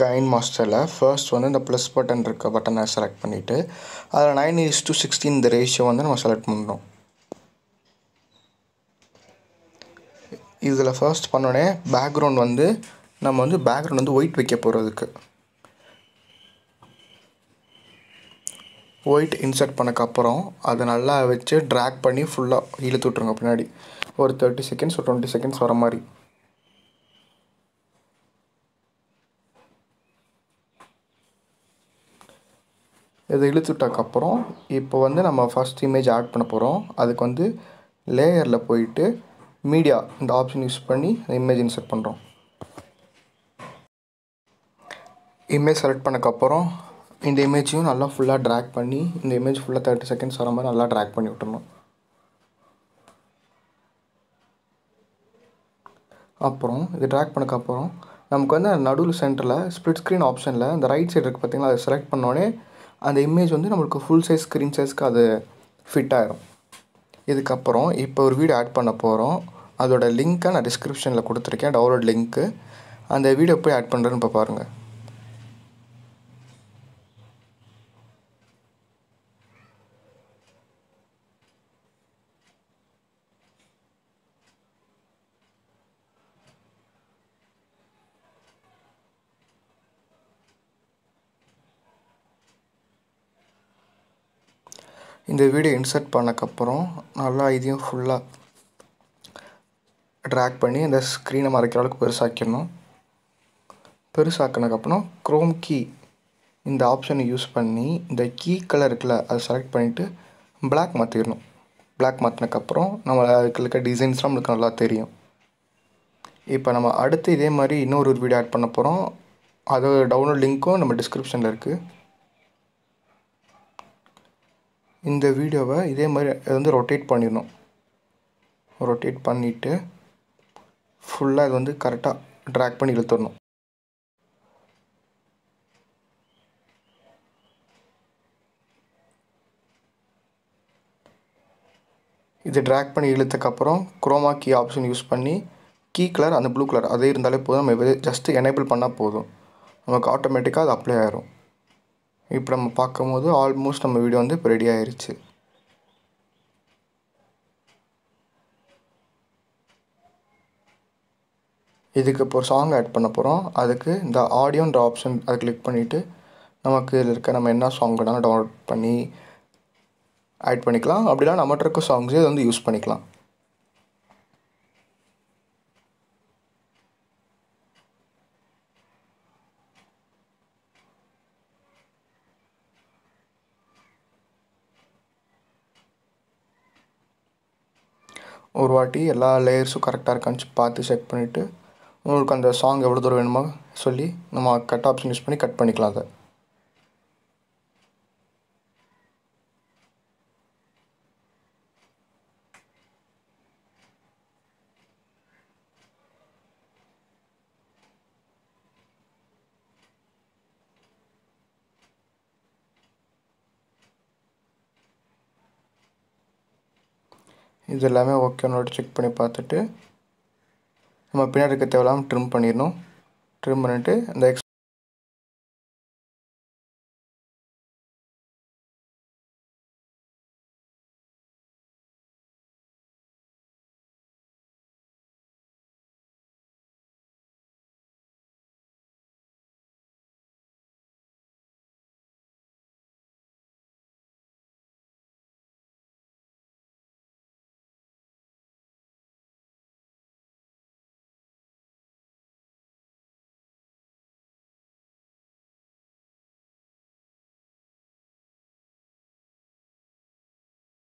கைன் மாஸ்டரில் first வந்து இந்த plus button இருக்க பட்டனை செலக்ட் பண்ணிவிட்டு அதில் நைன் இஸ் டூ சிக்ஸ்டீன் இந்த ரேஷியோ வந்து நம்ம செலக்ட் பண்ணணும் இதில் ஃபர்ஸ்ட் பண்ணோடனே பேக்ரவுண்ட் வந்து நம்ம வந்து பேக்ரவுண்ட் வந்து ஒயிட் வைக்க போகிறதுக்கு ஒயிட் இன்சர்ட் பண்ணக்கப்புறம் அதை நல்லா வச்சு ட்ராக் பண்ணி ஃபுல்லாக இழுத்து விட்ருங்க பின்னாடி ஒரு தேர்ட்டி செகண்ட்ஸ் ஒரு டுவெண்ட்டி செகண்ட்ஸ் வர மாதிரி இதை இழுத்து விட்டக்கப்புறம் இப்போ வந்து நம்ம ஃபஸ்ட் இமேஜ் ஆட் பண்ண போகிறோம் அதுக்கு வந்து லேயரில் போயிட்டு மீடியா இந்த ஆப்ஷன் யூஸ் பண்ணி இமேஜ் இன்சர்ட் பண்ணுறோம் இமேஜ் செலக்ட் பண்ணக்கப்புறம் இந்த இமேஜையும் நல்லா ஃபுல்லாக ட்ராக் பண்ணி இந்த இமேஜ் ஃபுல்லாக தேர்ட்டி செகண்ட்ஸ் வர மாதிரி நல்லா ட்ராக் பண்ணி விட்டுணும் அப்புறம் இது ட்ராக் பண்ணக்கப்புறம் நமக்கு வந்து நடுவில் சென்டரில் ஸ்ப்ளிட் ஸ்க்ரீன் ஆப்ஷனில் இந்த ரைட் சைடு இருக்குது பார்த்திங்களா அதை செலக்ட் பண்ணோடனே அந்த இமேஜ் வந்து நம்மளுக்கு ஃபுல் சைஸ் ஸ்க்ரீன் சைஸ்க்கு அது ஃபிட் ஆகிரும் இதுக்கப்புறம் இப்போ ஒரு வீடியோ ஆட் பண்ண போகிறோம் அதோட லிங்க்கை நான் டிஸ்கிரிப்ஷனில் கொடுத்துருக்கேன் டவுன்லோட் லிங்க்கு அந்த வீடியோ போய் ஆட் பண்ணுறேன்னு இப்போ பாருங்கள் இந்த வீடியோ இன்சர்ட் பண்ணக்கப்புறம் நல்லா இதையும் ஃபுல்லாக ட்ராக் பண்ணி இந்த ஸ்க்ரீனை மறைக்கிற அளவுக்கு பெருசாக்கிடணும் பெருசாக்கினதுக்கப்புறம் க்ரோம் கீ இந்த ஆப்ஷனை யூஸ் பண்ணி இந்த கீ கலர் இருக்குல்ல அதை செலக்ட் பண்ணிவிட்டு பிளாக் மாற்றிடணும் பிளாக் மாற்றினக்கப்புறம் நம்ம அதுக்கு இருக்க டிசைன்ஸ்லாம் நம்மளுக்கு நல்லா தெரியும் இப்போ நம்ம அடுத்து இதே மாதிரி இன்னொரு ஒரு வீடியோ ஆட் பண்ண போகிறோம் அதோட டவுன்லோட் லிங்க்கும் நம்ம டிஸ்கிரிப்ஷனில் இருக்குது இந்த வீடியோவை இதே மாதிரி இது வந்து ரொட்டேட் பண்ணிடணும் ரொட்டேட் பண்ணிவிட்டு ஃபுல்லாக இது வந்து கரெக்டாக ட்ராக் பண்ணி இழுத்துடணும் இதை ட்ராக் பண்ணி இழுத்தக்கப்புறம் குரோமா கீ ஆப்ஷன் யூஸ் பண்ணி கீ கலர் அந்த ப்ளூ கலர் அதே இருந்தாலே போதும் நம்ம ஜஸ்ட்டு எனேபிள் பண்ணால் போதும் நமக்கு ஆட்டோமேட்டிக்காக அது அப்ளை ஆயிரும் இப்போ நம்ம பார்க்கும்போது ஆல்மோஸ்ட் நம்ம வீடியோ வந்து இப்போ ரெடி ஆயிடுச்சு இதுக்கு இப்போ ஒரு சாங் ஆட் பண்ண போகிறோம் அதுக்கு இந்த ஆடியோன்ற ஆப்ஷன் அதை கிளிக் பண்ணிவிட்டு நமக்கு இதில் இருக்க நம்ம என்ன சாங் வேணாலும் டவுன்லோட் பண்ணி ஆட் பண்ணிக்கலாம் அப்படிலாம் நம்மகிட்ட இருக்க சாங்ஸே வந்து யூஸ் பண்ணிக்கலாம் ஒரு வாட்டி எல்லா லேயர்ஸும் கரெக்டாக இருக்கான்னு பார்த்து செக் பண்ணிவிட்டு உங்களுக்கு அந்த சாங் எவ்வளோ தூரம் வேணுமோ சொல்லி நம்ம கட் ஆப்ஷன் யூஸ் பண்ணி கட் பண்ணிக்கலாம் அதை இது எல்லாமே ஓகேன்னு செக் பண்ணி பார்த்துட்டு நம்ம பின்னாடி இருக்க தேவையில்லாமல் ட்ரிம் பண்ணிடணும் ட்ரிம் பண்ணிவிட்டு அந்த எக்ஸ்